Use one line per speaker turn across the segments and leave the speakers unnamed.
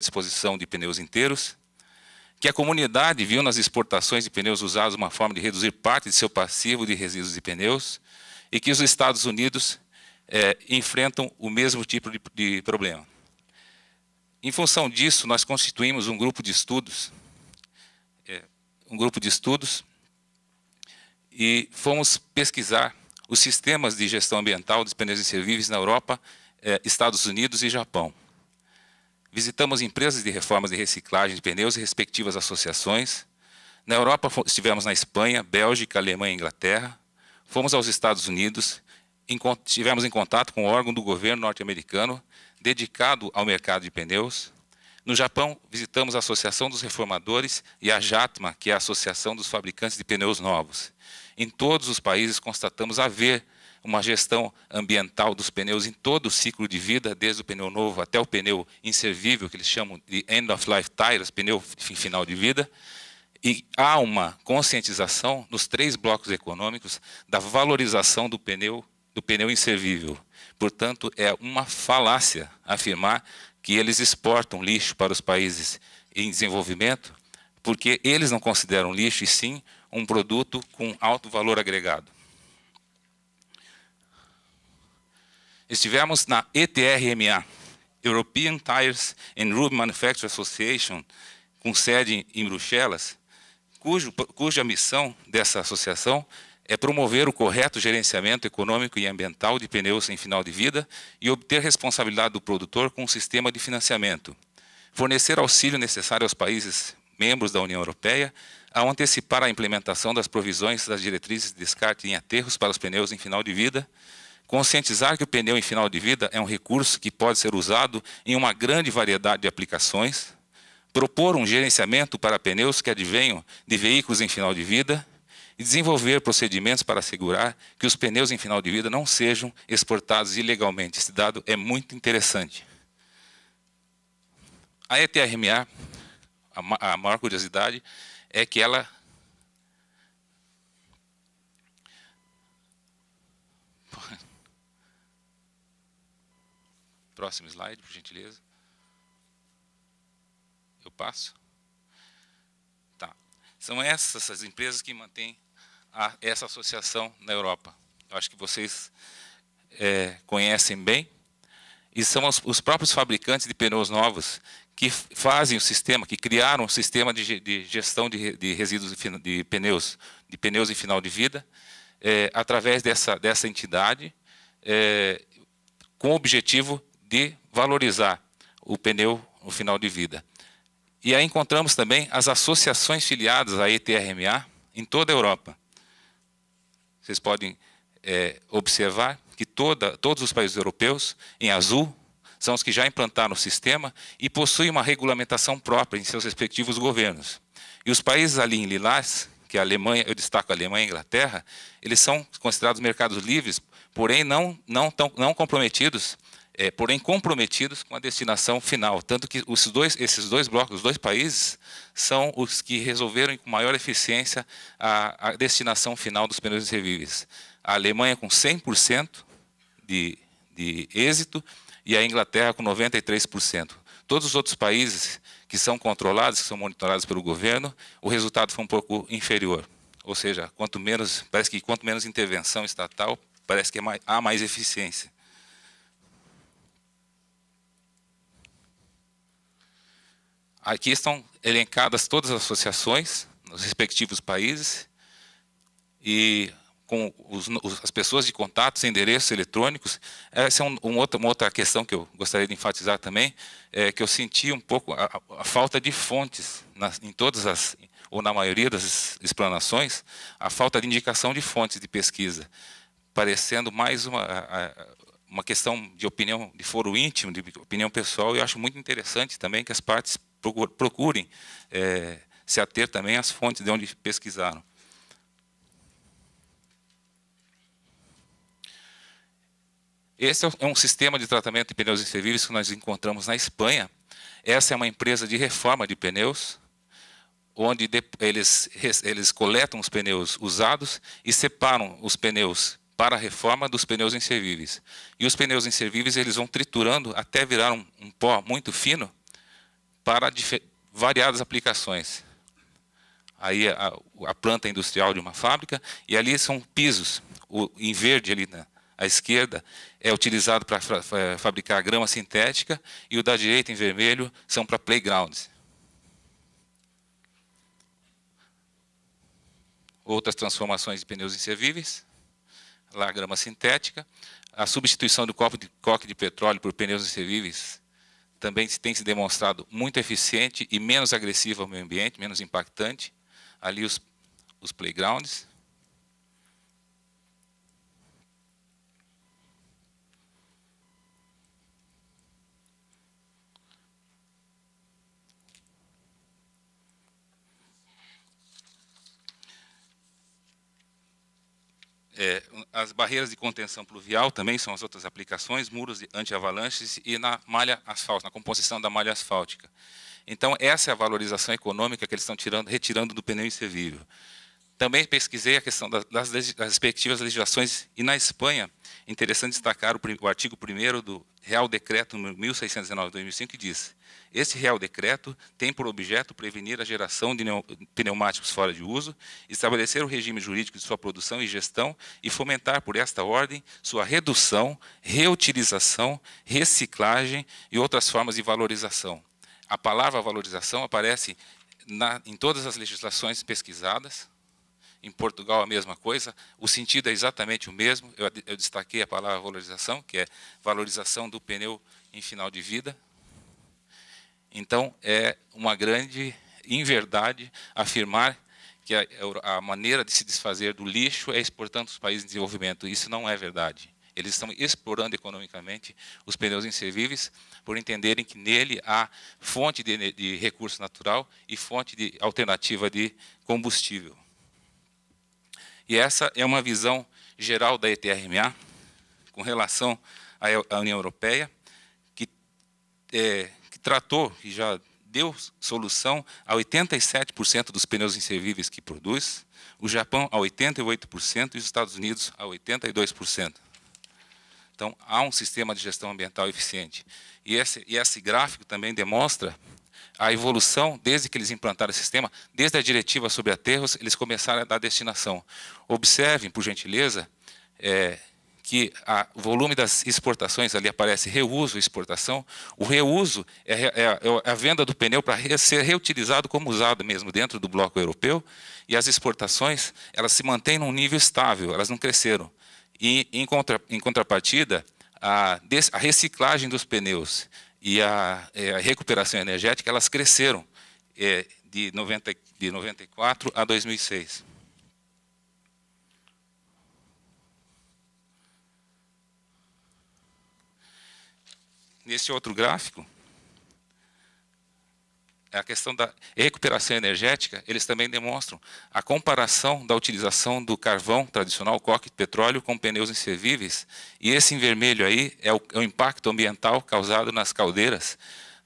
Exposição de pneus inteiros, que a comunidade viu nas exportações de pneus usados uma forma de reduzir parte de seu passivo de resíduos de pneus e que os Estados Unidos é, enfrentam o mesmo tipo de, de problema. Em função disso, nós constituímos um grupo de estudos, é, um grupo de estudos, e fomos pesquisar os sistemas de gestão ambiental dos pneus inservíveis na Europa, é, Estados Unidos e Japão. Visitamos empresas de reformas e reciclagem de pneus e respectivas associações. Na Europa, estivemos na Espanha, Bélgica, Alemanha e Inglaterra. Fomos aos Estados Unidos. Estivemos em contato com o um órgão do governo norte-americano dedicado ao mercado de pneus. No Japão, visitamos a Associação dos Reformadores e a JATMA, que é a Associação dos Fabricantes de Pneus Novos. Em todos os países, constatamos haver uma gestão ambiental dos pneus em todo o ciclo de vida, desde o pneu novo até o pneu inservível, que eles chamam de end of life tires, pneu final de vida. E há uma conscientização nos três blocos econômicos da valorização do pneu do pneu inservível. Portanto, é uma falácia afirmar que eles exportam lixo para os países em desenvolvimento, porque eles não consideram lixo e sim um produto com alto valor agregado. Estivemos na ETRMA, European Tires and Rubber Manufacturers Association, com sede em Bruxelas, cujo, cuja missão dessa associação é promover o correto gerenciamento econômico e ambiental de pneus em final de vida e obter responsabilidade do produtor com um sistema de financiamento. Fornecer auxílio necessário aos países membros da União Europeia ao antecipar a implementação das provisões das diretrizes de descarte em aterros para os pneus em final de vida Conscientizar que o pneu em final de vida é um recurso que pode ser usado em uma grande variedade de aplicações. Propor um gerenciamento para pneus que advenham de veículos em final de vida. E desenvolver procedimentos para assegurar que os pneus em final de vida não sejam exportados ilegalmente. Esse dado é muito interessante. A ETRMA, a maior curiosidade é que ela Próximo slide, por gentileza. Eu passo? Tá. São essas as empresas que mantêm a, essa associação na Europa. Eu acho que vocês é, conhecem bem. E são os, os, próprios fabricantes de pneus novos que fazem o sistema, que criaram o sistema de, de gestão de, de resíduos de, de, pneus, de pneus em final de vida, é, através dessa, dessa entidade, é, com o objetivo de valorizar o pneu no final de vida. E aí encontramos também as associações filiadas à ETRMA em toda a Europa. Vocês podem é, observar que toda, todos os países europeus, em azul, são os que já implantaram o sistema e possuem uma regulamentação própria em seus respectivos governos. E os países ali em lilás, que é a Alemanha, eu destaco a Alemanha e a Inglaterra, eles são considerados mercados livres, porém não, não, tão, não comprometidos é, porém comprometidos com a destinação final. Tanto que os dois, esses dois blocos, os dois países, são os que resolveram com maior eficiência a, a destinação final dos pneus revíveis. A Alemanha com 100% de, de êxito e a Inglaterra com 93%. Todos os outros países que são controlados, que são monitorados pelo governo, o resultado foi um pouco inferior. Ou seja, quanto menos, parece que quanto menos intervenção estatal, parece que é há mais eficiência. Aqui estão elencadas todas as associações nos respectivos países e com os, as pessoas de contato, endereços eletrônicos. Essa é um, um uma outra questão que eu gostaria de enfatizar também, é que eu senti um pouco a, a falta de fontes nas, em todas as, ou na maioria das explanações, a falta de indicação de fontes de pesquisa, parecendo mais uma, uma questão de opinião, de foro íntimo, de opinião pessoal, e eu acho muito interessante também que as partes procurem é, se ater também às fontes de onde pesquisaram. Esse é, é um sistema de tratamento de pneus inservíveis que nós encontramos na Espanha. Essa é uma empresa de reforma de pneus, onde eles, eles coletam os pneus usados e separam os pneus para a reforma dos pneus inservíveis. E os pneus inservíveis eles vão triturando até virar um, um pó muito fino, para variadas aplicações. Aí a, a, planta é industrial de uma fábrica, e ali são pisos. O, em verde, ali na, à esquerda, é utilizado para fabricar grama sintética, e o da direita, em vermelho, são para playgrounds. Outras transformações de pneus inservíveis, lá grama sintética. A substituição do copo de coque de petróleo por pneus inservíveis também tem se demonstrado muito eficiente e menos agressiva ao meio ambiente, menos impactante. Ali os, os playgrounds, É, as barreiras de contenção pluvial também são as outras aplicações, muros anti-avalanches e na malha asfáltica, na composição da malha asfáltica. Então, essa é a valorização econômica que eles estão tirando, retirando do pneu inservível. Também pesquisei a questão das, das, respectivas legislações e na Espanha, interessante destacar o, o artigo 1 do Real Decreto nº 1609/2005 que diz: "Este Real Decreto tem por objeto prevenir a geração de pneumáticos fora de uso, estabelecer o regime jurídico de sua produção e gestão e fomentar por esta ordem sua redução, reutilização, reciclagem e outras formas de valorização." A palavra valorização aparece na, em todas as legislações pesquisadas, em Portugal a mesma coisa, o sentido é exatamente o mesmo, eu, eu destaquei a palavra valorização, que é valorização do pneu em final de vida. Então, é uma grande inverdade afirmar que a, é a, maneira de se desfazer do lixo é exportando os países em desenvolvimento. Isso não é verdade. Eles estão explorando economicamente os pneus inservíveis por entenderem que nele há fonte de, de recurso natural e fonte de alternativa de combustível. E essa é uma visão geral da ETRMA com relação à União Europeia, que, é, que tratou e já deu solução a 87% dos pneus inservíveis que produz, o Japão a 88% e os Estados Unidos a 82%. Então, há um sistema de gestão ambiental eficiente. E esse, e esse gráfico também demonstra a evolução, desde que eles implantaram o sistema, desde a diretiva sobre aterros, eles começaram a dar destinação. Observem, por gentileza, é, que o volume das exportações ali aparece reuso e exportação. O reuso é, é, é, é a venda do pneu para re, ser reutilizado como usado mesmo dentro do bloco europeu. E as exportações, elas se mantêm num nível estável, elas não cresceram. E, em, contra, em contrapartida, a, a reciclagem dos pneus e a, é, a recuperação energética, elas cresceram é, de, 90, de 94 a 2006. Nesse outro gráfico, a questão da recuperação energética, eles também demonstram a comparação da utilização do carvão tradicional, coque, petróleo, com pneus inservíveis. E esse em vermelho aí é o, é o impacto ambiental causado nas caldeiras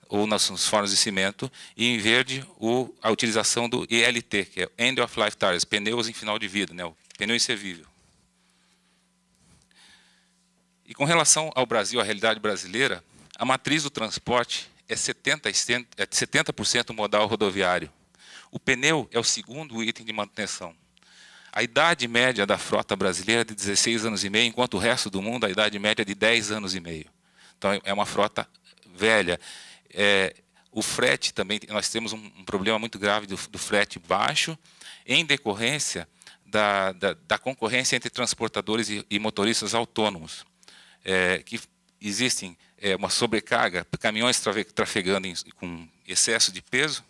ou nas, nas fornos de cimento, e em verde o, a utilização do ELT, que é End of Life Tires, pneus em final de vida, né, o pneu inservível. E com relação ao Brasil, à realidade brasileira, a matriz do transporte é 70%, 70 é modal rodoviário. O pneu é o segundo item de manutenção. A idade média da frota brasileira é de 16 anos e meio, enquanto o resto do mundo a idade média é de 10 anos e meio. Então é, é uma frota velha. É, o frete também, nós temos um, um problema muito grave do, do, frete baixo, em decorrência da, da, da concorrência entre transportadores e, e motoristas autônomos, é, que existem é, uma sobrecarga, caminhões trafegando em, com excesso de peso,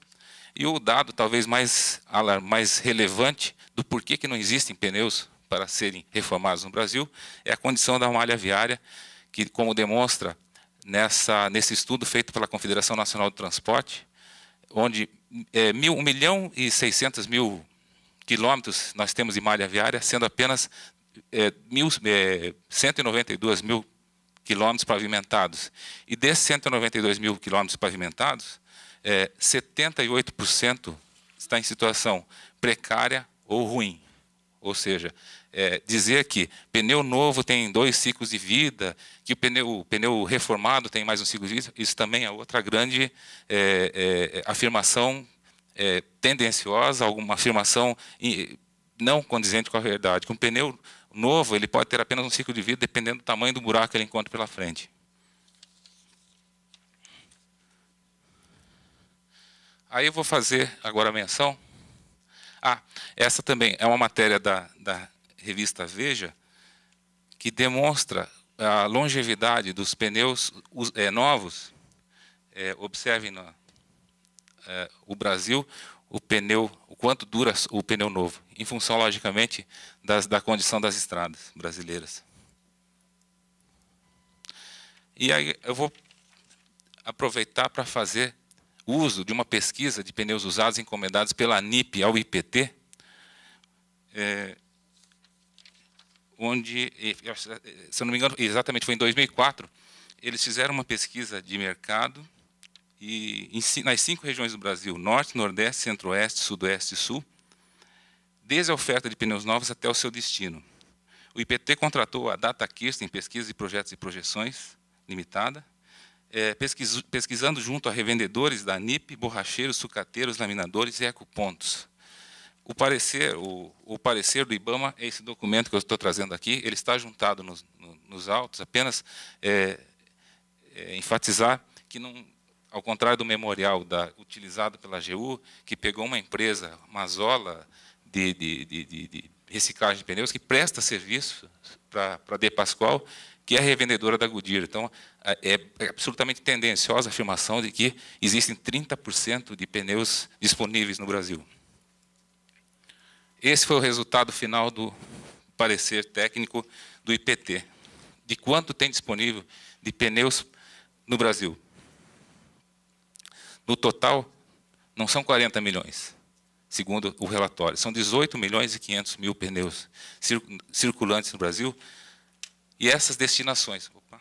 e o dado talvez mais, mais relevante do porquê que não existem pneus para serem reformados no Brasil é a condição da malha viária, que, como demonstra nessa, nesse estudo feito pela Confederação Nacional do Transporte, onde é, mil, 1 milhão e 600 mil quilômetros nós temos de malha viária, sendo apenas é, mil, é, 192 mil quilômetros pavimentados. E desses 192 mil quilômetros pavimentados, é, 78% está em situação precária ou ruim. Ou seja, é, dizer que pneu novo tem dois ciclos de vida, que o pneu, o pneu reformado tem mais um ciclo de vida, isso também é outra grande é, é afirmação é, tendenciosa, alguma afirmação não condizente com a verdade, Que um pneu novo, ele pode ter apenas um ciclo de vida, dependendo do tamanho do buraco que ele encontra pela frente. Aí eu vou fazer agora a menção. Ah, essa também é uma matéria da, da revista Veja, que demonstra a longevidade dos pneus é, novos. É, observem no, é, o Brasil, o pneu, o quanto dura o pneu novo, em função, logicamente, das, da condição das estradas brasileiras. E aí eu vou aproveitar para fazer uso de uma pesquisa de pneus usados encomendados pela ANIP ao IPT, é, onde, se eu não me engano, exatamente foi em 2004, eles fizeram uma pesquisa de mercado e em, nas cinco regiões do Brasil, Norte, Nordeste, Centro-Oeste, Sudoeste e Sul, desde a oferta de pneus novos até o seu destino. O IPT contratou a DataKist em pesquisa de projetos e projeções limitada, é, eh, pesquis, pesquisando junto a revendedores da NIP, borracheiros, sucateiros, laminadores e ecopontos. O parecer, o, o parecer do IBAMA é esse documento que eu estou trazendo aqui, ele está juntado nos, nos autos, apenas é, é, enfatizar que não, ao contrário do memorial da, utilizado pela AGU, que pegou uma empresa, Mazola, de, de, de, de, reciclagem de pneus, que presta serviço para a De Pascoal, que é revendedora da Goodyear. Então, é absolutamente tendenciosa a afirmação de que existem 30% de pneus disponíveis no Brasil. Esse foi o resultado final do parecer técnico do IPT. De quanto tem disponível de pneus no Brasil? No total, não são 40 milhões, segundo o relatório. São 18 milhões e 500 mil pneus circulantes no Brasil. E essas destinações. Opa.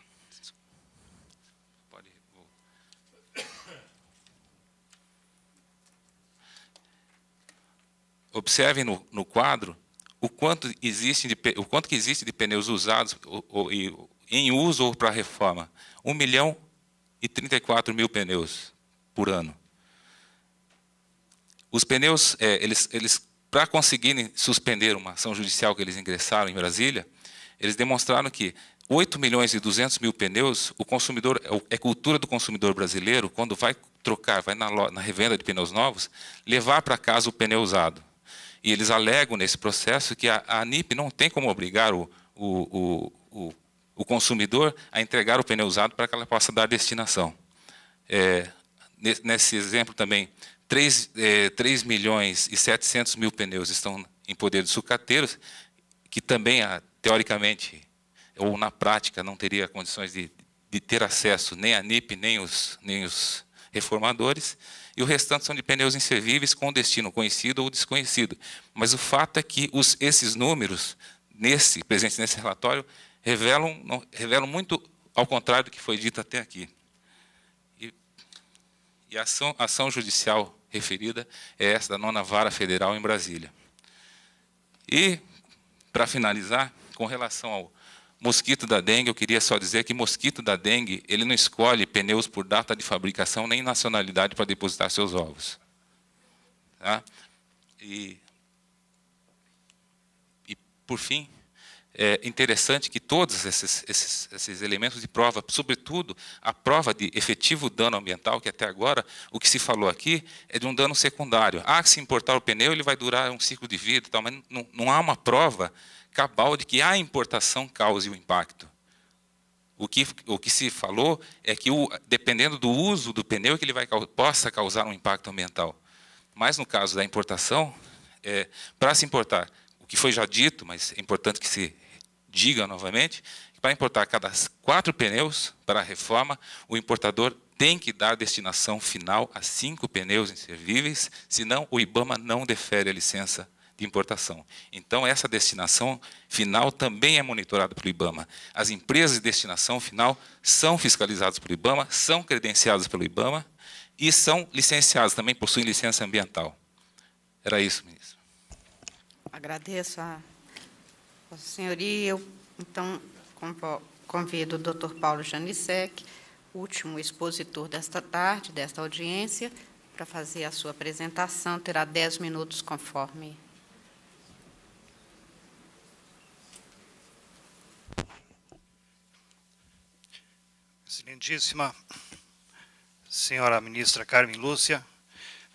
Observem no, no quadro o quanto, existe de, o quanto que existe de pneus usados ou, ou, em uso ou para reforma. 1 milhão e 34 mil pneus por ano. Os pneus, é, eles, eles para conseguirem suspender uma ação judicial que eles ingressaram em Brasília, eles demonstraram que 8 milhões e 200 mil pneus, o consumidor, é, é cultura do consumidor brasileiro, quando vai trocar, vai na, na revenda de pneus novos, levar para casa o pneu usado. E eles alegam nesse processo que a, a ANIP não tem como obrigar o, o, o, o consumidor a entregar o pneu usado para que ela possa dar destinação. É, nesse exemplo também, 3, é, 3 milhões e 700 mil pneus estão em poder de sucateiros, que também, ah, teoricamente, ou na prática, não teria condições de, de ter acesso nem a NIP, nem os, nem os reformadores, e o restante são de pneus inservíveis com destino conhecido ou desconhecido. Mas o fato é que os, esses números, nesse presente nesse relatório, revelam, não, revelam muito ao contrário do que foi dito até aqui. E a ação, ação judicial referida é essa da nona vara federal em Brasília. E, para finalizar, com relação ao mosquito da dengue, eu queria só dizer que mosquito da dengue, ele não escolhe pneus por data de fabricação nem nacionalidade para depositar seus ovos. Tá? E, e, por fim, é interessante que todos esses, esses, esses, elementos de prova, sobretudo a prova de efetivo dano ambiental, que até agora o que se falou aqui é de um dano secundário. Ah, se importar o pneu, ele vai durar um ciclo de vida, tal, mas não, não há uma prova cabal de que a importação cause o impacto. O que, o que se falou é que, o, dependendo do uso do pneu, que ele vai, possa causar um impacto ambiental. Mas, no caso da importação, é, para se importar, o que foi já dito, mas é importante que se diga novamente, que para importar cada quatro pneus para a reforma, o importador tem que dar destinação final a cinco pneus inservíveis, senão o IBAMA não defere a licença de importação. Então, essa destinação final também é monitorada pelo IBAMA. As empresas de destinação final são fiscalizadas pelo IBAMA, são credenciadas pelo IBAMA e são licenciadas, também possuem licença ambiental. Era isso, ministro.
Agradeço a Vossa Senhoria, eu então convido o Dr. Paulo Janicek, último expositor desta tarde, desta audiência, para fazer a sua apresentação. Terá dez minutos, conforme.
Excelentíssima senhora ministra Carmen Lúcia,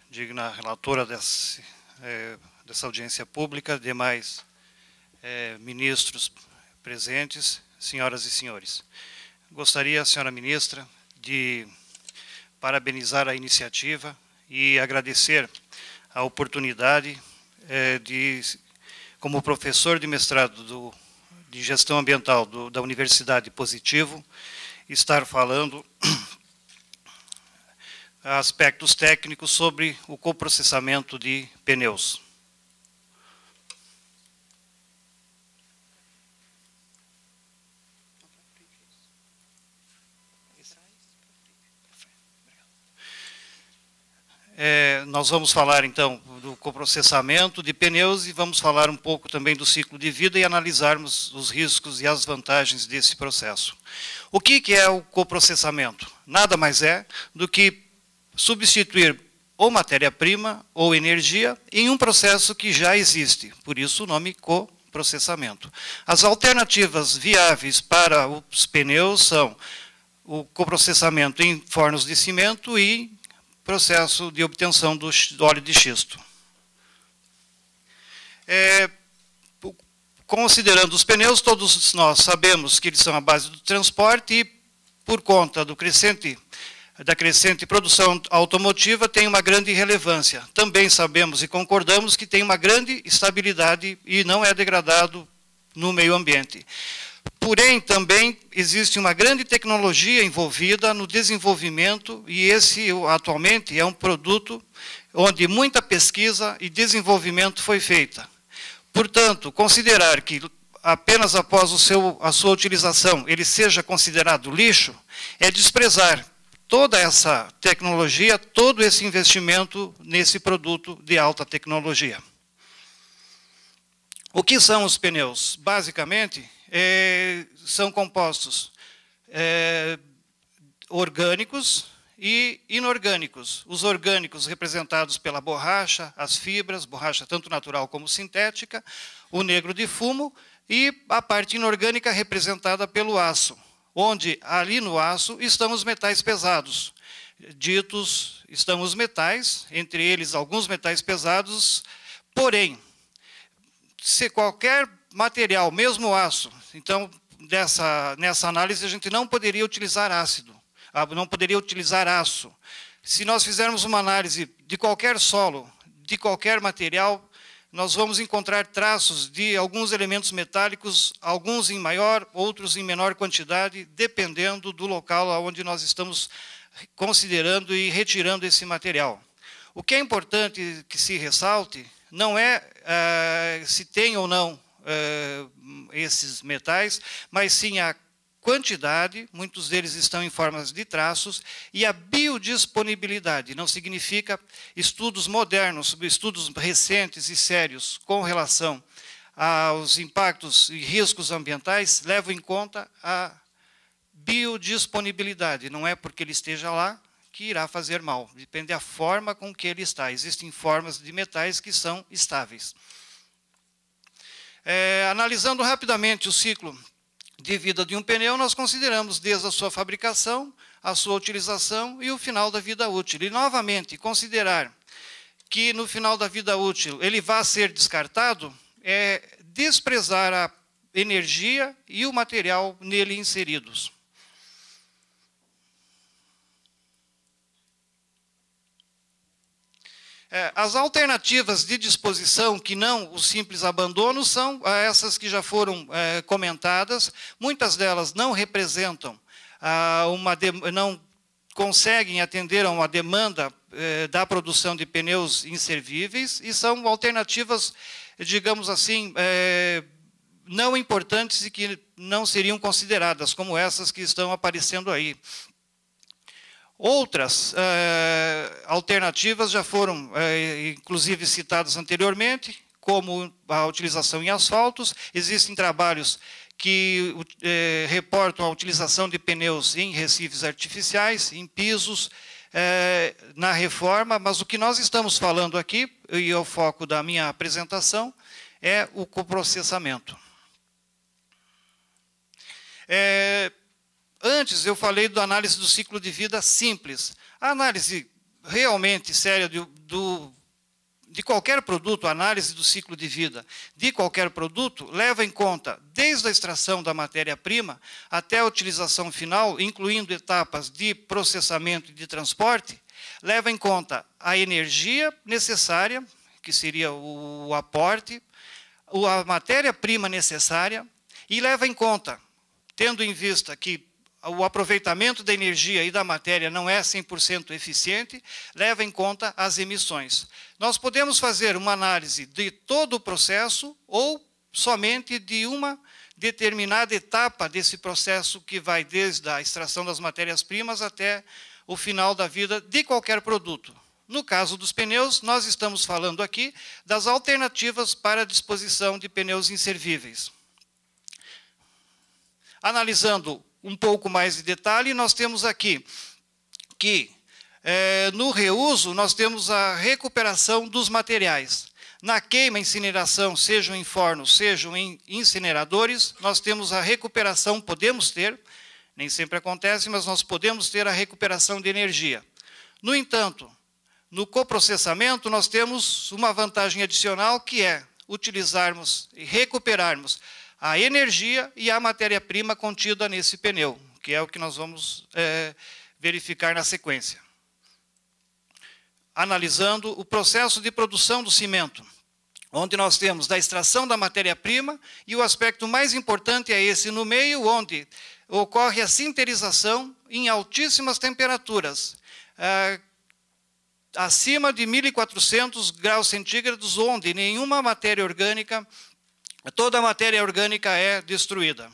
digna relatora desse, é, dessa audiência pública, demais é, ministros presentes, senhoras e senhores. Gostaria, senhora ministra, de parabenizar a iniciativa e agradecer a oportunidade é, de, como professor de mestrado do, de gestão ambiental do, da Universidade Positivo, estar falando aspectos técnicos sobre o coprocessamento de pneus. É, nós vamos falar então do coprocessamento de pneus e vamos falar um pouco também do ciclo de vida e analisarmos os riscos e as vantagens desse processo. O que, que é o coprocessamento? Nada mais é do que substituir ou matéria-prima ou energia em um processo que já existe, por isso o nome coprocessamento. As alternativas viáveis para os pneus são o coprocessamento em fornos de cimento e processo de obtenção do óleo de xisto. É, considerando os pneus, todos nós sabemos que eles são a base do transporte e, por conta do crescente, da crescente produção automotiva, tem uma grande relevância. Também sabemos e concordamos que tem uma grande estabilidade e não é degradado no meio ambiente. Porém, também existe uma grande tecnologia envolvida no desenvolvimento, e esse atualmente é um produto onde muita pesquisa e desenvolvimento foi feita. Portanto, considerar que apenas após seu, a sua utilização ele seja considerado lixo é desprezar toda essa tecnologia, todo esse investimento nesse produto de alta tecnologia. O que são os pneus? Basicamente, é, são compostos é, orgânicos e inorgânicos. Os orgânicos representados pela borracha, as fibras, borracha tanto natural como sintética, o negro de fumo e a parte inorgânica representada pelo aço, onde ali no aço estão os metais pesados, ditos estão os metais, entre eles alguns metais pesados, porém, se qualquer material, mesmo aço. Então, dessa, nessa análise, a gente não poderia utilizar ácido, ah, não poderia utilizar aço. Se nós fizermos uma análise de qualquer solo, de qualquer material, nós vamos encontrar traços de alguns elementos metálicos, alguns em maior, outros em menor quantidade, dependendo do local onde nós estamos considerando e retirando esse material. O que é importante que se ressalte não é, é se tem ou não uh, esses metais, mas sim a quantidade, muitos deles estão em formas de traços, e a biodisponibilidade. Não significa estudos modernos, estudos recentes e sérios com relação aos impactos e riscos ambientais levam em conta a biodisponibilidade. Não é porque ele esteja lá que irá fazer mal. Depende da forma com que ele está. Existem formas de metais que são estáveis. É, analisando rapidamente o ciclo de vida de um pneu, nós consideramos desde a sua fabricação, a sua utilização e o final da vida útil. E, novamente, considerar que no final da vida útil ele vá ser descartado é desprezar a energia e o material nele inseridos. É, as alternativas de disposição que não o simples abandono são ah, essas que já foram é, comentadas. Muitas delas não representam ah, uma de, não conseguem atender a uma demanda é, da produção de pneus inservíveis e são alternativas, digamos assim, é, não importantes e que não seriam consideradas, como essas que estão aparecendo aí. Outras eh, alternativas já foram, eh, inclusive, citadas anteriormente, como a utilização em asfaltos. Existem trabalhos que eh, reportam a utilização de pneus em recifes artificiais, em pisos, na reforma, mas o que nós estamos falando aqui, e é o foco da minha apresentação, é o coprocessamento. É, Antes eu falei da análise do ciclo de vida simples. A análise realmente séria do, de qualquer produto, a análise do ciclo de vida de qualquer produto, leva em conta desde a extração da matéria-prima até a utilização final, incluindo etapas de processamento e de transporte, leva em conta a energia necessária, que seria o aporte, a matéria-prima necessária, e leva em conta, tendo em vista que o aproveitamento da energia e da matéria não é 100% eficiente, leva em conta as emissões. Nós podemos fazer uma análise de todo o processo ou somente de uma determinada etapa desse processo que vai desde a extração das matérias-primas até o final da vida de qualquer produto. No caso dos pneus, nós estamos falando aqui das alternativas para a disposição de pneus inservíveis. Analisando um pouco mais de detalhe, nós temos aqui que é, no reuso nós temos a recuperação dos materiais. Na queima, incineração, sejam em fornos, sejam em incineradores, nós temos a recuperação, podemos ter, nem sempre acontece, mas nós podemos ter a recuperação de energia. No entanto, no coprocessamento, nós temos uma vantagem adicional que é utilizarmos e recuperarmos a energia e a matéria-prima contida nesse pneu, que é o que nós vamos é, verificar na sequência. Analisando o processo de produção do cimento, onde nós temos da extração da matéria-prima e o aspecto mais importante é esse no meio, onde ocorre a sinterização em altíssimas temperaturas, é, acima de 1.400 graus centígrados, onde nenhuma matéria orgânica toda a matéria orgânica é destruída.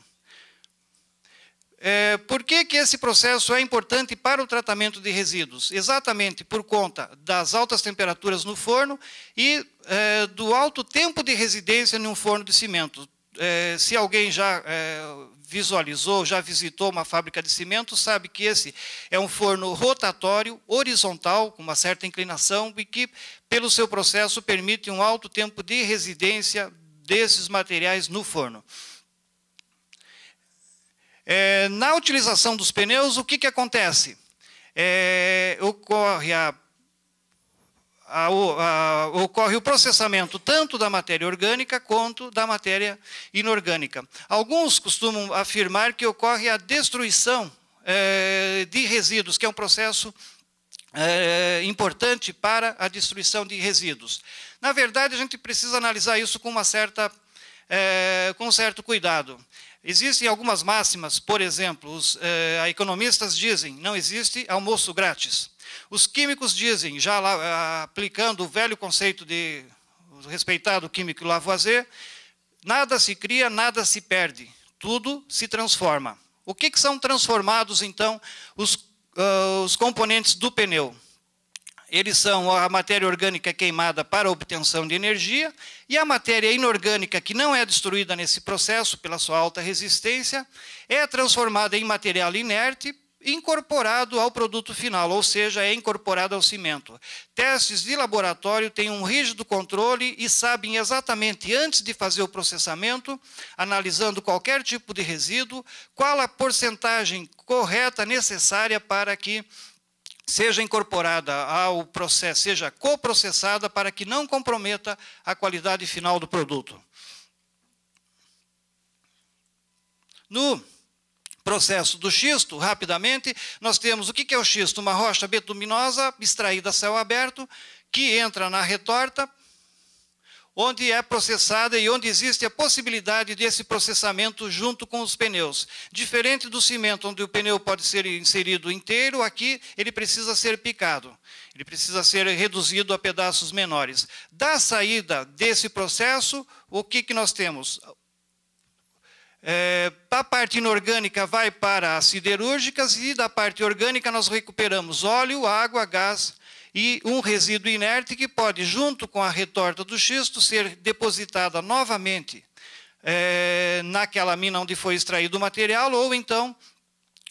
É, por que, que esse processo é importante para o tratamento de resíduos? Exatamente por conta das altas temperaturas no forno e é, do alto tempo de residência em um forno de cimento. É, se alguém já é, visualizou, já visitou uma fábrica de cimento, sabe que esse é um forno rotatório, horizontal, com uma certa inclinação, e que, pelo seu processo, permite um alto tempo de residência desses materiais no forno. É, na utilização dos pneus, o que, que acontece? É, ocorre, a, a, a, ocorre o processamento tanto da matéria orgânica quanto da matéria inorgânica. Alguns costumam afirmar que ocorre a destruição é, de resíduos, que é um processo eh, importante para a destruição de resíduos. Na verdade, a gente precisa analisar isso com uma certa eh, com um certo cuidado. Existem algumas máximas, por exemplo, os eh, economistas dizem não existe almoço grátis. Os químicos dizem, já lá, ah, aplicando o velho conceito de o respeitado químico Lavoisier, nada se cria, nada se perde, tudo se transforma. O que, que são transformados, então, os uh, os componentes do pneu. Eles são a matéria orgânica queimada para obtenção de energia e a matéria inorgânica que não é destruída nesse processo pela sua alta resistência é transformada em material inerte incorporado ao produto final, ou seja, é incorporado ao cimento. Testes de laboratório têm um rígido controle e sabem exatamente antes de fazer o processamento, analisando qualquer tipo de resíduo, qual a porcentagem correta necessária para que seja incorporada ao processo, seja coprocessada para que não comprometa a qualidade final do produto. No processo do xisto, rapidamente, nós temos o que é o xisto? Uma rocha betuminosa extraída a céu aberto, que entra na retorta, onde é processada e onde existe a possibilidade desse processamento junto com os pneus. Diferente do cimento, onde o pneu pode ser inserido inteiro, aqui ele precisa ser picado. Ele precisa ser reduzido a pedaços menores. Da saída desse processo, o que, que nós temos? É, da parte inorgânica vai para as siderúrgicas e da parte orgânica nós recuperamos óleo, água, gás e um resíduo inerte que pode, junto com a retorta do xisto, ser depositada novamente é, naquela mina onde foi extraído o material ou então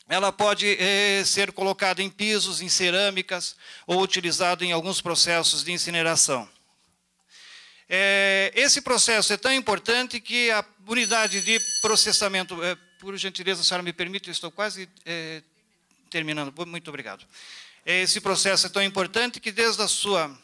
ela pode é, ser colocada em pisos, em cerâmicas ou utilizada em alguns processos de incineração. É, esse processo é tão importante que a unidade de processamento, é, por gentileza, a senhora me permite, estou quase é, terminando. Muito obrigado. É, esse processo é tão importante que desde a sua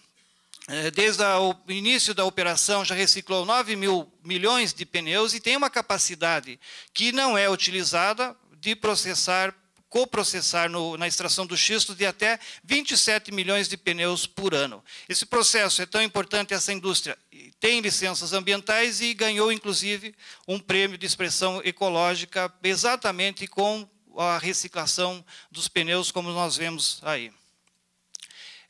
é, desde o início da operação, já reciclou 9 mil milhões de pneus e tem uma capacidade que não é utilizada de processar, coprocessar no, na extração do xisto de até 27 milhões de pneus por ano. Esse processo é tão importante, essa indústria tem licenças ambientais e ganhou, inclusive, um prêmio de expressão ecológica, exatamente com a reciclação dos pneus, como nós vemos aí.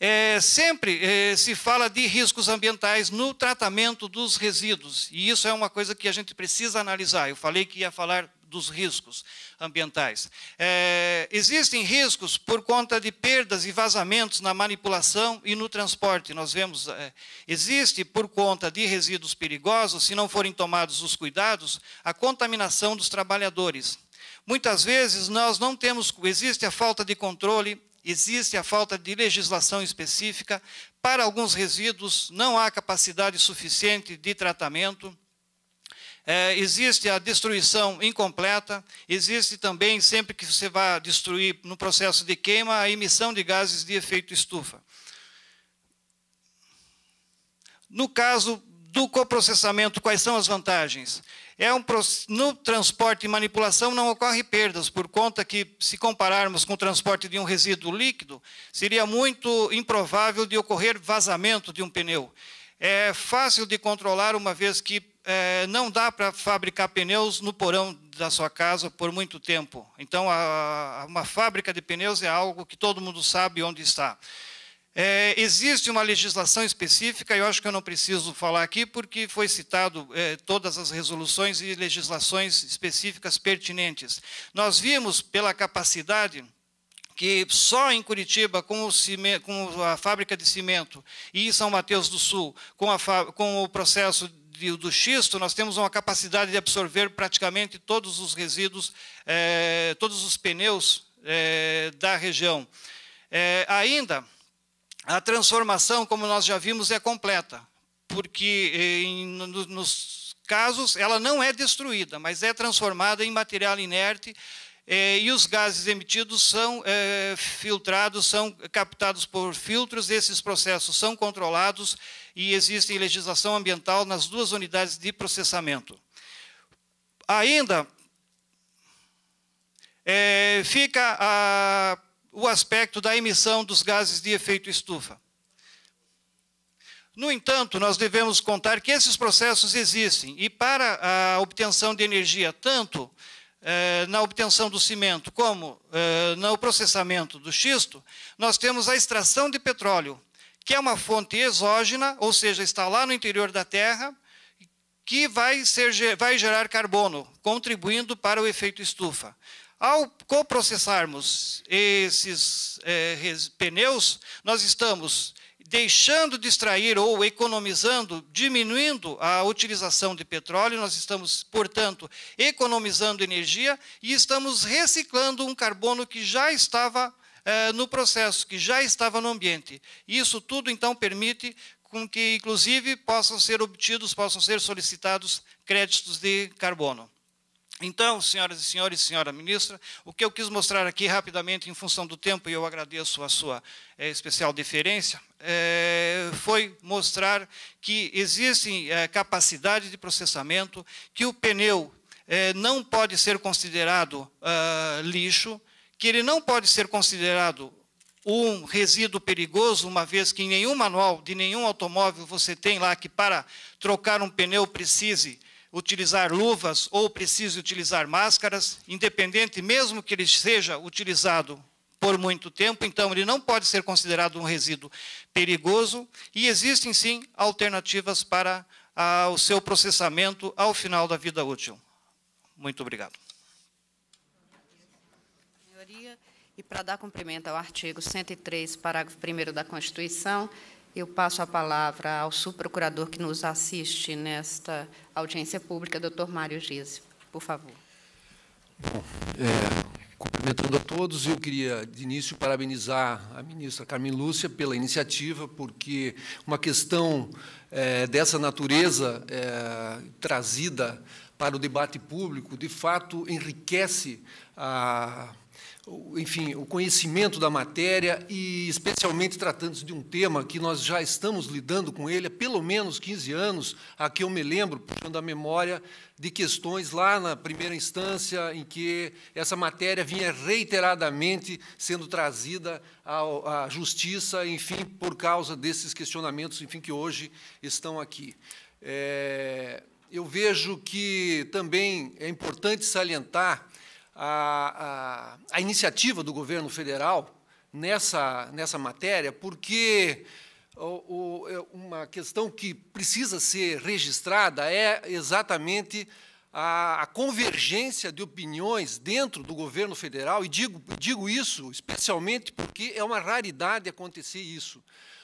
É, sempre é, se fala de riscos ambientais no tratamento dos resíduos, e isso é uma coisa que a gente precisa analisar. Eu falei que ia falar dos riscos ambientais. É, existem riscos por conta de perdas e vazamentos na manipulação e no transporte. Nós vemos, é, existe por conta de resíduos perigosos, se não forem tomados os cuidados, a contaminação dos trabalhadores. Muitas vezes nós não temos, existe a falta de controle, existe a falta de legislação específica, para alguns resíduos não há capacidade suficiente de tratamento é, existe a destruição incompleta, existe também, sempre que você vai destruir no processo de queima, a emissão de gases de efeito estufa. No caso do coprocessamento, quais são as vantagens? É um, no transporte e manipulação não ocorre perdas, por conta que, se compararmos com o transporte de um resíduo líquido, seria muito improvável de ocorrer vazamento de um pneu. É fácil de controlar, uma vez que é, não dá para fabricar pneus no porão da sua casa por muito tempo. Então, a, uma fábrica de pneus é algo que todo mundo sabe onde está. É, existe uma legislação específica, eu acho que eu não preciso falar aqui, porque foi citado é, todas as resoluções e legislações específicas pertinentes. Nós vimos pela capacidade que só em Curitiba, com, cime, com, a fábrica de cimento, e em São Mateus do Sul, com, a, com o processo de, do xisto, nós temos uma capacidade de absorver praticamente todos os resíduos, é, todos os pneus é, da região. É, ainda, a transformação, como nós já vimos, é completa, porque em, no, nos casos ela não é destruída, mas é transformada em material inerte e os gases emitidos são filtrados, são captados por filtros, esses processos são controlados e existe legislação ambiental nas duas unidades de processamento. Ainda é, fica a, o aspecto da emissão dos gases de efeito estufa. No entanto, nós devemos contar que esses processos existem e para a obtenção de energia, tanto é, na obtenção do cimento como é, no processamento do xisto, nós temos a extração de petróleo, que é uma fonte exógena, ou seja, está lá no interior da Terra, que vai, ser, vai gerar carbono, contribuindo para o efeito estufa. Ao coprocessarmos esses é, pneus, nós estamos deixando de extrair ou economizando, diminuindo a utilização de petróleo, nós estamos, portanto, economizando energia e estamos reciclando um carbono que já estava eh, no processo que já estava no ambiente. Isso tudo, então, permite com que, inclusive, possam ser obtidos, possam ser solicitados créditos de carbono. Então, senhoras e senhores, senhora ministra, o que eu quis mostrar aqui rapidamente, em função do tempo, e eu agradeço a sua é, especial deferência, é, foi mostrar que existe é, capacidade de processamento, que o pneu não pode ser considerado ah, lixo, que ele não pode ser considerado um resíduo perigoso, uma vez que em nenhum manual de nenhum automóvel você tem lá que para trocar um pneu precise utilizar luvas ou precise utilizar máscaras, independente mesmo que ele seja utilizado por muito tempo, então ele não pode ser considerado um resíduo perigoso e existem sim alternativas para a, ah, o seu processamento ao final da vida útil. Muito obrigado.
E para dar cumprimento ao artigo 103, parágrafo 1 da Constituição, eu passo a palavra ao subprocurador que nos assiste nesta audiência pública, doutor Mário Gise. Por favor.
Bom, é, cumprimentando a todos, eu queria, de início, parabenizar a ministra Carmen Lúcia pela iniciativa, porque uma questão é, dessa natureza é, trazida para o debate público, de fato, enriquece a enfim, o conhecimento da matéria e, especialmente, tratando-se de um tema que nós já estamos lidando com ele há pelo menos 15 anos, a que eu me lembro, puxando a memória, de questões lá na primeira instância em que essa matéria vinha reiteradamente sendo trazida à, à justiça, enfim, por causa desses questionamentos, enfim, que hoje estão aqui. É, eu vejo que também é importante salientar a, a, iniciativa do governo federal nessa, nessa matéria, porque o, o, é uma questão que precisa ser registrada é exatamente a, a, convergência de opiniões dentro do governo federal, e digo, digo isso especialmente porque é uma raridade acontecer isso.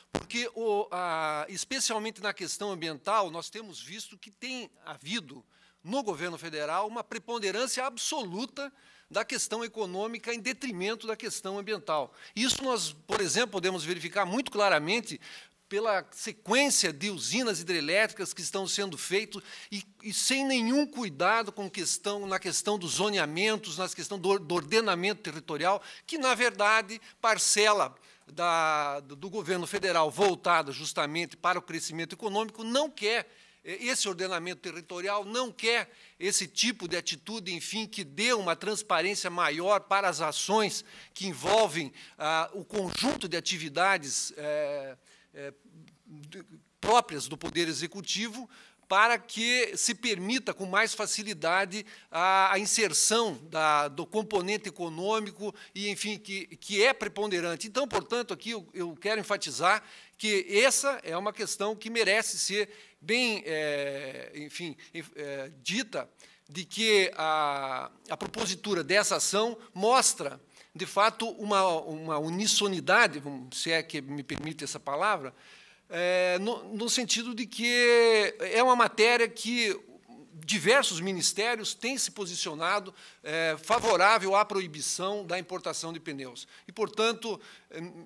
Porque, o, a, especialmente na questão ambiental, nós temos visto que tem havido no governo federal uma preponderância absoluta da questão econômica em detrimento da questão ambiental. Isso nós, por exemplo, podemos verificar muito claramente pela sequência de usinas hidrelétricas que estão sendo feitas e, e, sem nenhum cuidado com questão, na questão dos zoneamentos, na questão do, do ordenamento territorial, que, na verdade, parcela da, do governo federal voltada justamente para o crescimento econômico, não quer esse ordenamento territorial não quer esse tipo de atitude, enfim, que dê uma transparência maior para as ações que envolvem ah, o conjunto de atividades eh, eh, próprias do Poder Executivo, para que se permita com mais facilidade a, a inserção da, do componente econômico e, enfim, que, que é preponderante. Então, portanto, aqui eu, eu quero enfatizar que essa é uma questão que merece ser bem, é, enfim, é, dita, de que a, a propositura dessa ação mostra, de fato, uma, uma unissonidade, se é que me permite essa palavra, é, no, no, sentido de que é uma matéria que diversos ministérios têm se posicionado é, favorável à proibição da importação de pneus. E, portanto,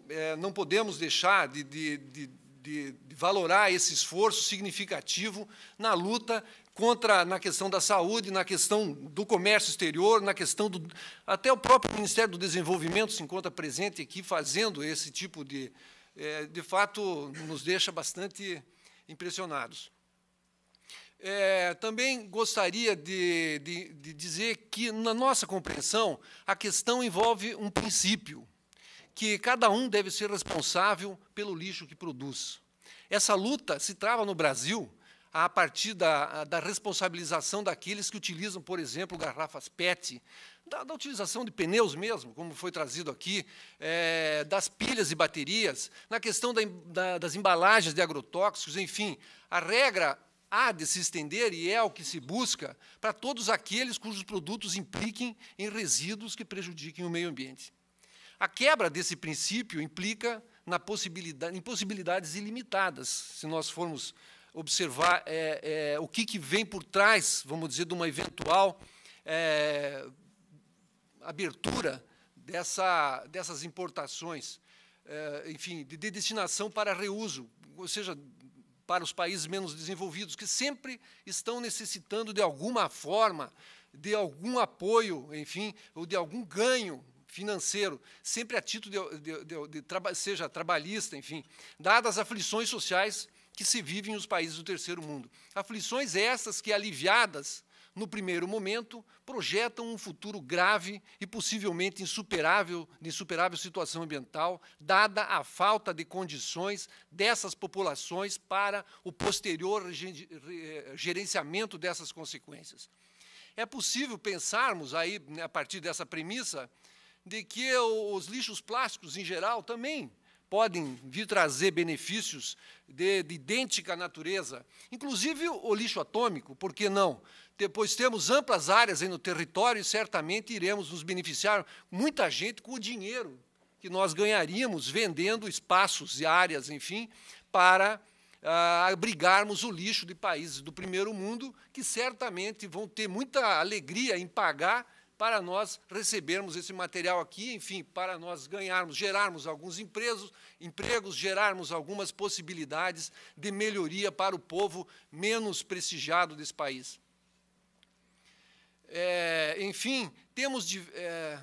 é, não podemos deixar de, de, de, de, valorar esse esforço significativo na luta contra na questão da saúde, na questão do comércio exterior, na questão do até o próprio Ministério do Desenvolvimento se encontra presente aqui fazendo esse tipo de é, de fato nos deixa bastante impressionados. É, também gostaria de, de, de dizer que, na nossa compreensão, a questão envolve um princípio, que cada um deve ser responsável pelo lixo que produz. Essa luta se trava no Brasil a partir da, da, responsabilização daqueles que utilizam, por exemplo, garrafas PET, da, da utilização de pneus mesmo, como foi trazido aqui, é, das pilhas e baterias, na questão da, das embalagens de agrotóxicos, enfim. A regra há de se estender e é o que se busca para todos aqueles cujos produtos impliquem em resíduos que prejudiquem o meio ambiente. A quebra desse princípio implica na possibilidade, em possibilidades ilimitadas, se nós formos observar é, é, o que, que, vem por trás, vamos dizer, de uma eventual é, abertura dessa, dessas importações, é, enfim, de, de destinação para reuso, ou seja, para os países menos desenvolvidos, que sempre estão necessitando de alguma forma, de algum apoio, enfim, ou de algum ganho financeiro, sempre a título de, de, de, de seja trabalhista, enfim, dadas as aflições sociais que se vivem nos países do terceiro mundo. Aflições essas que, aliviadas no primeiro momento, projetam um futuro grave e possivelmente insuperável, de insuperável situação ambiental, dada a falta de condições dessas populações para o posterior gerenciamento dessas consequências. É possível pensarmos aí, né, a partir dessa premissa, de que os lixos plásticos em geral também podem vir trazer benefícios de, de idêntica natureza, inclusive o lixo atômico, por que não? pois temos amplas áreas no território e certamente iremos nos beneficiar muita gente com o dinheiro que nós ganharíamos vendendo espaços e áreas, enfim, para ah, abrigarmos o lixo de países do primeiro mundo, que certamente vão ter muita alegria em pagar para nós recebermos esse material aqui, enfim, para nós ganharmos, gerarmos alguns empregos, empregos, gerarmos algumas possibilidades de melhoria para o povo menos prestigiado desse país é, enfim, temos, é,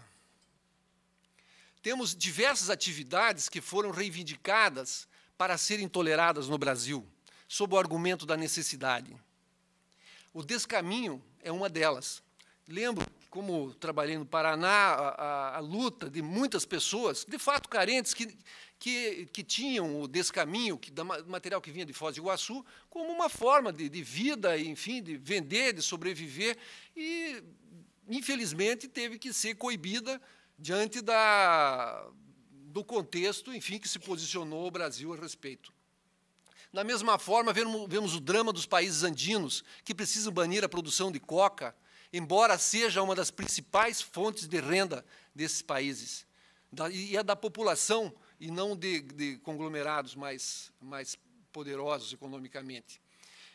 temos diversas atividades que foram reivindicadas para serem toleradas no Brasil, sob o argumento da necessidade. O descaminho é uma delas. Lembro, como trabalhei no Paraná, a, a, a luta de muitas pessoas, de fato carentes, que que, que tinham o descaminho que, da material que vinha de Foz do Iguaçu como uma forma de, de vida, enfim, de vender, de sobreviver, e, infelizmente, teve que ser coibida diante da, do contexto, enfim, que se posicionou o Brasil a respeito. Da mesma forma, vemos, vemos o drama dos países andinos, que precisam banir a produção de coca, embora seja uma das principais fontes de renda desses países, da, e é da população e não de, de conglomerados mais, mais poderosos economicamente.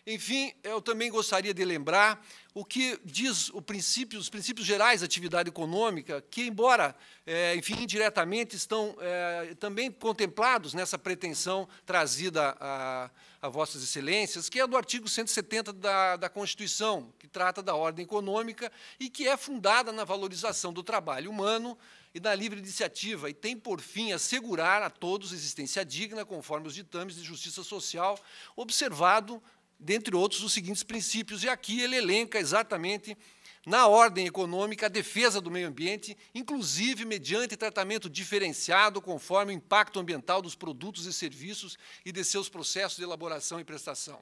Enfim, eu também gostaria de lembrar o que diz o princípio, os princípios gerais da atividade econômica, que, embora, é, enfim, indiretamente, estão é, também contemplados nessa pretensão trazida a, a vossas excelências, que é do artigo 170 da, da Constituição, que trata da ordem econômica e que é fundada na valorização do trabalho humano, e da livre iniciativa, e tem por fim assegurar a todos existência digna, conforme os ditames de justiça social, observado dentre outros, os seguintes princípios. E aqui ele elenca exatamente, na ordem econômica, a defesa do meio ambiente, inclusive mediante tratamento diferenciado conforme o impacto ambiental dos produtos e serviços e de seus processos de elaboração e prestação.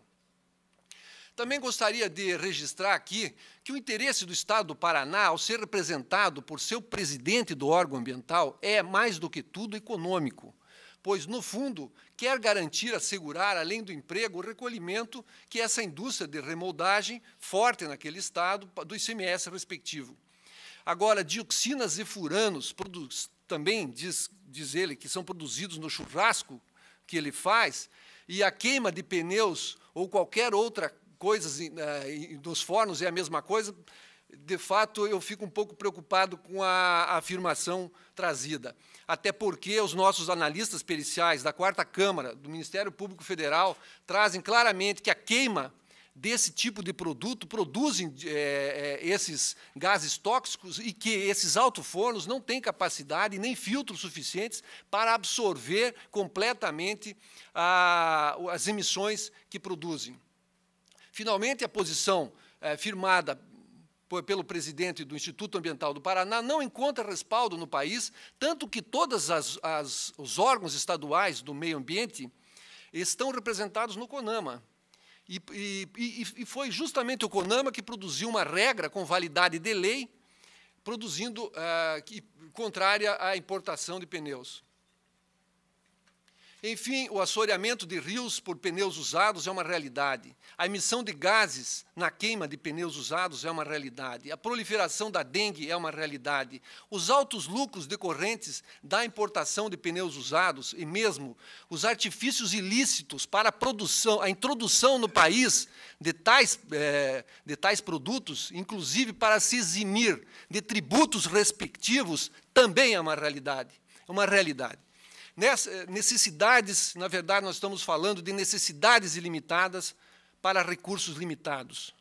Também gostaria de registrar aqui que o interesse do Estado do Paraná, ao ser representado por seu presidente do órgão ambiental, é, mais do que tudo, econômico pois, no fundo, quer garantir, assegurar, além do emprego, o recolhimento que essa indústria de remoldagem, forte naquele estado, do ICMS respectivo. Agora, dioxinas e furanos, produz, também diz, diz ele, que são produzidos no churrasco que ele faz, e a queima de pneus ou qualquer outra coisa eh, dos fornos é a mesma coisa, de fato, eu fico um pouco preocupado com a afirmação trazida. Até porque os nossos analistas periciais da Quarta Câmara, do Ministério Público Federal, trazem claramente que a queima desse tipo de produto produzem é, esses gases tóxicos e que esses alto-fornos não têm capacidade nem filtros suficientes para absorver completamente a, as emissões que produzem. Finalmente, a posição é, firmada pelo presidente do Instituto Ambiental do Paraná, não encontra respaldo no país, tanto que todos os órgãos estaduais do meio ambiente estão representados no CONAMA. E, e, e foi justamente o CONAMA que produziu uma regra com validade de lei, produzindo ah, que, contrária à importação de pneus. Enfim, o assoreamento de rios por pneus usados é uma realidade. A emissão de gases na queima de pneus usados é uma realidade. A proliferação da dengue é uma realidade. Os altos lucros decorrentes da importação de pneus usados e mesmo os artifícios ilícitos para a produção, a introdução no país de tais, é, de tais produtos, inclusive para se eximir de tributos respectivos, também é uma realidade. É uma realidade. Nessa, eh, necessidades, na verdade, nós estamos falando de necessidades ilimitadas para recursos limitados.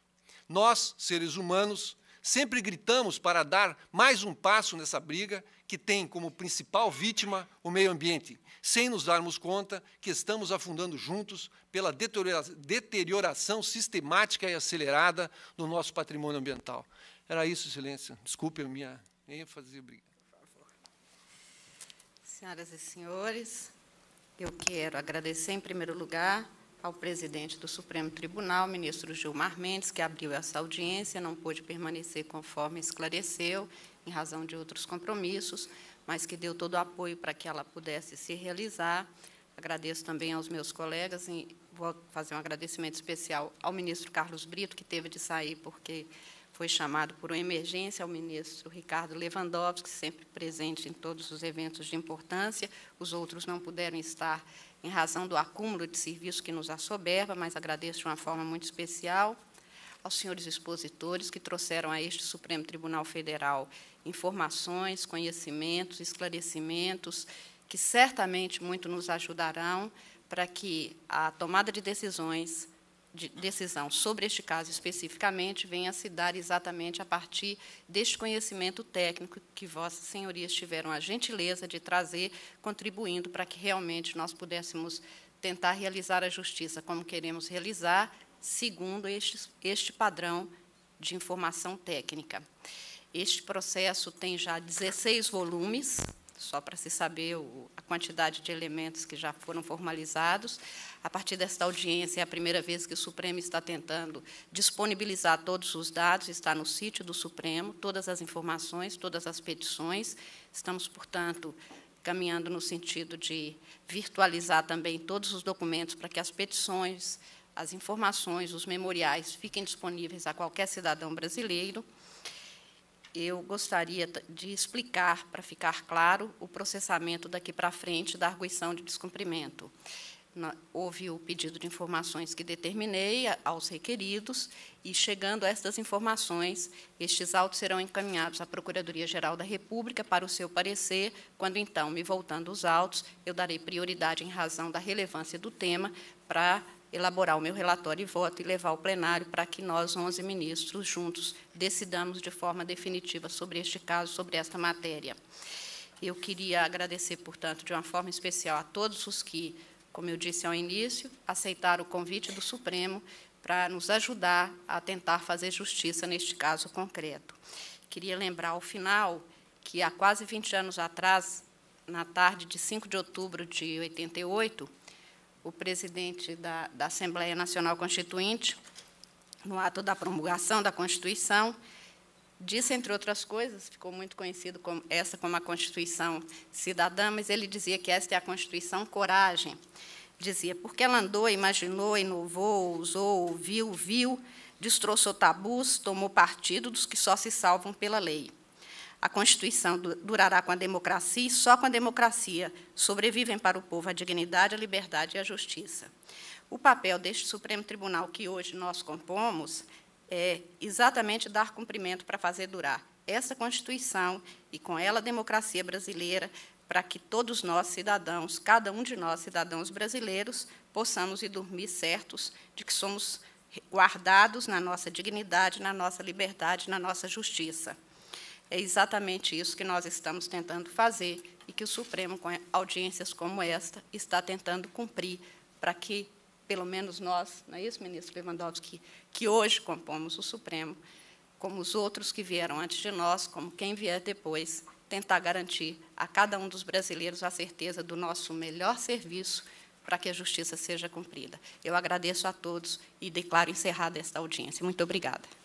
Nós, seres humanos, sempre gritamos para dar mais um passo nessa briga que tem como principal vítima o meio ambiente, sem nos darmos conta que estamos afundando juntos pela deterioração sistemática e acelerada do nosso patrimônio ambiental. Era isso, excelência. Desculpe a minha ênfase. briga.
Senhoras e senhores, eu quero agradecer, em primeiro lugar, ao presidente do Supremo Tribunal, ministro Gilmar Mendes, que abriu essa audiência, não pôde permanecer conforme esclareceu, em razão de outros compromissos, mas que deu todo o apoio para que ela pudesse se realizar. Agradeço também aos meus colegas e vou fazer um agradecimento especial ao ministro Carlos Brito, que teve de sair porque foi chamado por uma emergência ao ministro Ricardo Lewandowski, sempre presente em todos os eventos de importância. Os outros não puderam estar em razão do acúmulo de serviço que nos assoberba, mas agradeço de uma forma muito especial aos senhores expositores que trouxeram a este Supremo Tribunal Federal informações, conhecimentos, esclarecimentos que certamente muito nos ajudarão para que a tomada de decisões de decisão sobre este caso especificamente venha se dar exatamente a partir deste conhecimento técnico que vossas senhorias tiveram a gentileza de trazer, contribuindo para que realmente nós pudéssemos tentar realizar a justiça como queremos realizar, segundo este, este padrão de informação técnica. Este processo tem já 16 volumes, só para se saber o, a quantidade de elementos que já foram formalizados. A partir desta audiência, é a primeira vez que o Supremo está tentando disponibilizar todos os dados, está no sítio do Supremo, todas as informações, todas as petições. Estamos, portanto, caminhando no sentido de virtualizar também todos os documentos para que as petições, as informações, os memoriais fiquem disponíveis a qualquer cidadão brasileiro eu gostaria de explicar, para ficar claro, o processamento daqui para frente da arguição de descumprimento. Houve o pedido de informações que determinei aos requeridos, e, chegando a estas informações, estes autos serão encaminhados à Procuradoria-Geral da República para o seu parecer, quando, então, me voltando os autos, eu darei prioridade, em razão da relevância do tema, para elaborar o meu relatório e voto e levar ao plenário para que nós, 11 ministros, juntos, decidamos de forma definitiva sobre este caso, sobre esta matéria. Eu queria agradecer, portanto, de uma forma especial a todos os que, como eu disse ao início, aceitaram o convite do Supremo para nos ajudar a tentar fazer justiça neste caso concreto. Queria lembrar, ao final, que há quase 20 anos atrás, na tarde de 5 de outubro de 88, o presidente da, da Assembleia Nacional Constituinte, no ato da promulgação da Constituição, disse, entre outras coisas, ficou muito conhecido como essa como a Constituição Cidadã, mas ele dizia que esta é a Constituição Coragem. Dizia, porque ela andou, imaginou, inovou, usou, ouviu, viu, destroçou tabus, tomou partido dos que só se salvam pela lei. A Constituição durará com a democracia e só com a democracia sobrevivem para o povo a dignidade, a liberdade e a justiça. O papel deste Supremo Tribunal que hoje nós compomos é exatamente dar cumprimento para fazer durar essa Constituição e, com ela, a democracia brasileira, para que todos nós, cidadãos, cada um de nós, cidadãos brasileiros, possamos ir dormir certos de que somos guardados na nossa dignidade, na nossa liberdade, na nossa justiça. É exatamente isso que nós estamos tentando fazer e que o Supremo, com audiências como esta, está tentando cumprir para que, pelo menos nós, não é isso, ministro Lewandowski, que hoje compomos o Supremo, como os outros que vieram antes de nós, como quem vier depois, tentar garantir a cada um dos brasileiros a certeza do nosso melhor serviço para que a justiça seja cumprida. Eu agradeço a todos e declaro encerrada esta audiência. Muito obrigada.